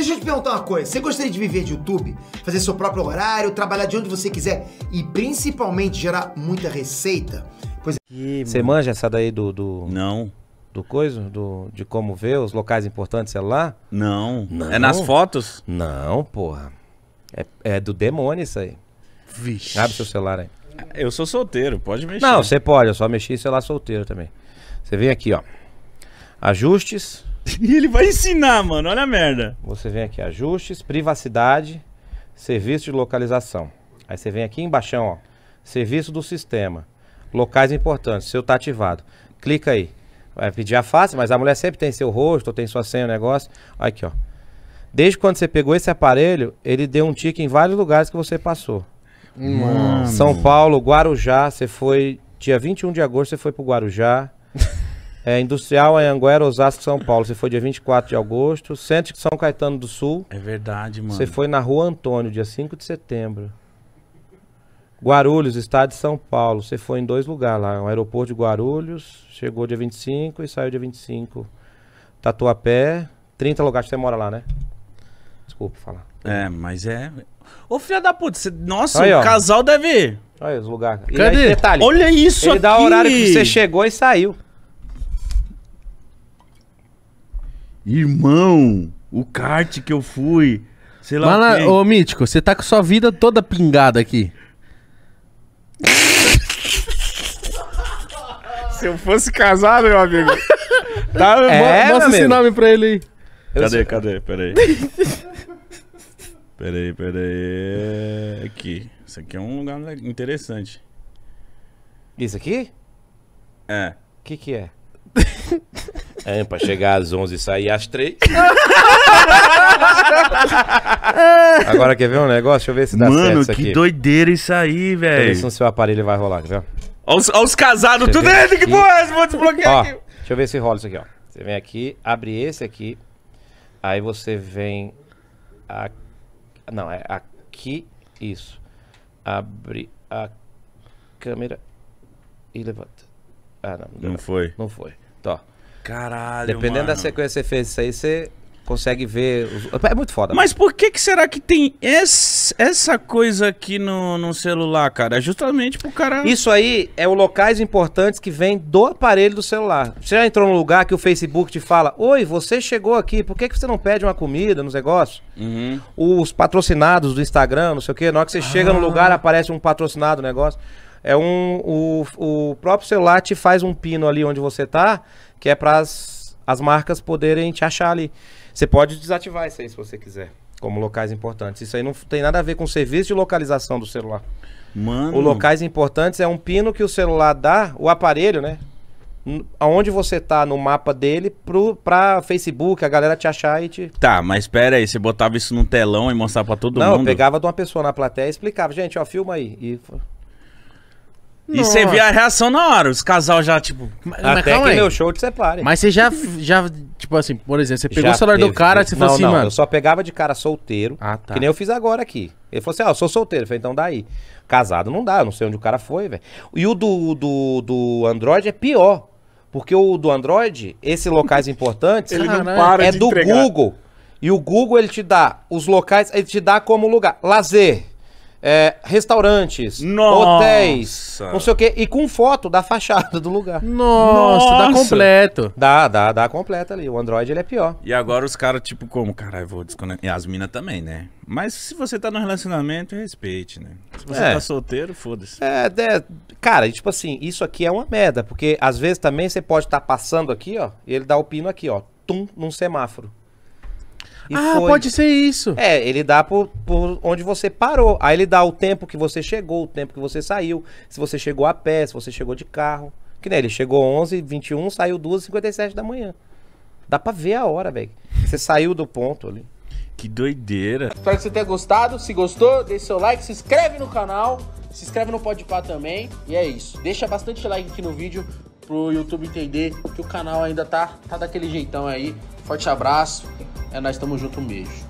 Deixa eu te perguntar uma coisa. Você gostaria de viver de YouTube? Fazer seu próprio horário, trabalhar de onde você quiser e principalmente gerar muita receita? Pois é. Você manja essa daí do. do... Não. Do coisa? Do, de como ver os locais importantes, sei é lá? Não. É Não. É nas fotos? Não, porra. É, é do demônio isso aí. Vixe. Abre seu celular aí. Eu sou solteiro, pode mexer. Não, você pode, eu só mexi em celular solteiro também. Você vem aqui, ó. Ajustes. E ele vai ensinar, mano. Olha a merda. Você vem aqui, ajustes, privacidade, serviço de localização. Aí você vem aqui embaixo, ó. Serviço do sistema. Locais importantes. Seu tá ativado. Clica aí. Vai pedir a face, mas a mulher sempre tem seu rosto, ou tem sua senha, o negócio. Aqui, ó. Desde quando você pegou esse aparelho, ele deu um tique em vários lugares que você passou. Mano. São Paulo, Guarujá, você foi. Dia 21 de agosto você foi pro Guarujá. É, industrial Anhanguera, Osasco, São Paulo. Você foi dia 24 de agosto. Centro de São Caetano do Sul. É verdade, mano. Você foi na Rua Antônio, dia 5 de setembro. Guarulhos, estado de São Paulo. Você foi em dois lugares lá. O aeroporto de Guarulhos, chegou dia 25 e saiu dia 25. Tatuapé, 30 lugares que você mora lá, né? Desculpa falar. É, mas é. Ô, filha da puta, você... nossa, aí, o ó. casal deve. Olha os lugares. Cadê? Aí, detalhe, Olha isso, Ele aqui. dá o horário que você chegou e saiu. Irmão, o kart que eu fui. Sei lá. Mas, quem. Ô, Mítico, você tá com sua vida toda pingada aqui. Se eu fosse casado, meu amigo. Tá, é, mostra esse nome pra ele aí. Cadê, eu... cadê? Peraí. peraí, peraí. É aqui. Isso aqui é um lugar interessante. Isso aqui? É. O que que é? É, pra chegar às 11 e sair às 3. Agora quer ver um negócio? Deixa eu ver se dá Mano, certo isso aqui. que doideira isso aí, velho. Deixa eu ver se o seu aparelho vai rolar, quer ver? Olha os, os casados, tudo ver dentro, que aqui. porra, é vou desbloquear Ó, aqui. deixa eu ver se rola isso aqui, ó. Você vem aqui, abre esse aqui. Aí você vem. A... Não, é aqui. Isso. Abre a câmera e levanta. Ah, não. Não foi. Não foi. Tá. Caralho. Dependendo mano. da sequência que você fez isso aí, você consegue ver. É, é muito foda. Mas por que, que será que tem esse, essa coisa aqui no, no celular, cara? É justamente pro cara. Isso aí é o locais importantes que vem do aparelho do celular. Você já entrou num lugar que o Facebook te fala: Oi, você chegou aqui, por que, que você não pede uma comida nos negócios? Uhum. Os patrocinados do Instagram, não sei o quê, na hora que você ah. chega no ah. lugar, aparece um patrocinado no negócio. É um, o, o próprio celular te faz um pino ali onde você tá, que é para as, as marcas poderem te achar ali. Você pode desativar isso aí se você quiser, como locais importantes. Isso aí não tem nada a ver com o serviço de localização do celular. Mano. O locais importantes é um pino que o celular dá, o aparelho, né? aonde você tá no mapa dele pro, pra Facebook, a galera te achar e te. Tá, mas espera aí, você botava isso num telão e mostrava pra todo Não, mundo? Não, pegava de uma pessoa na plateia e explicava, gente, ó, filma aí. E e você vê a reação na hora, os casal já, tipo. Mas, Até que meu show te separe. Mas você já, já, tipo assim, por exemplo, você pegou Já o celular do cara e você não, falou assim, não, mano. Eu só pegava de cara solteiro, Ah, tá. que nem eu fiz agora aqui. Ele falou assim: ah, eu sou solteiro. Eu falei, então daí. Casado não dá, eu não sei onde o cara foi, velho. E o do, do, do Android é pior. Porque o do Android, esses locais importantes, Ele não para é de do entregar. Google. E o Google, ele te dá os locais, ele te dá como lugar. Lazer é, restaurantes, Nossa. hotéis, não sei o quê, e com foto da fachada do lugar. Nossa, Nossa. dá completo. Dá, dá, dá completo ali. O Android ele é pior. E agora os caras, tipo, como? Caralho, vou desconectar. E as minas também, né? Mas se você tá no relacionamento, respeite, né? Se você é. tá solteiro, foda-se. É, é, cara, tipo assim, isso aqui é uma merda, porque às vezes também você pode estar tá passando aqui, ó, e ele dá o pino aqui, ó, tum, num semáforo. E ah, foi... pode ser isso. É, ele dá por, por, onde você parou. Aí ele dá o tempo que você chegou, o tempo que você saiu, se você chegou a pé, se você chegou de carro. Que nem ele chegou 11 21 saiu 2h57 da manhã. Dá pra ver a hora, velho. Você saiu do ponto ali. Que doideira. Espero que você tenha gostado. Se gostou, deixe seu like, se inscreve no canal, se inscreve no Podpah também. E é isso. Deixa bastante like aqui no vídeo pro YouTube entender que o canal ainda tá, tá daquele jeitão aí. Forte abraço. É nós estamos junto mesmo.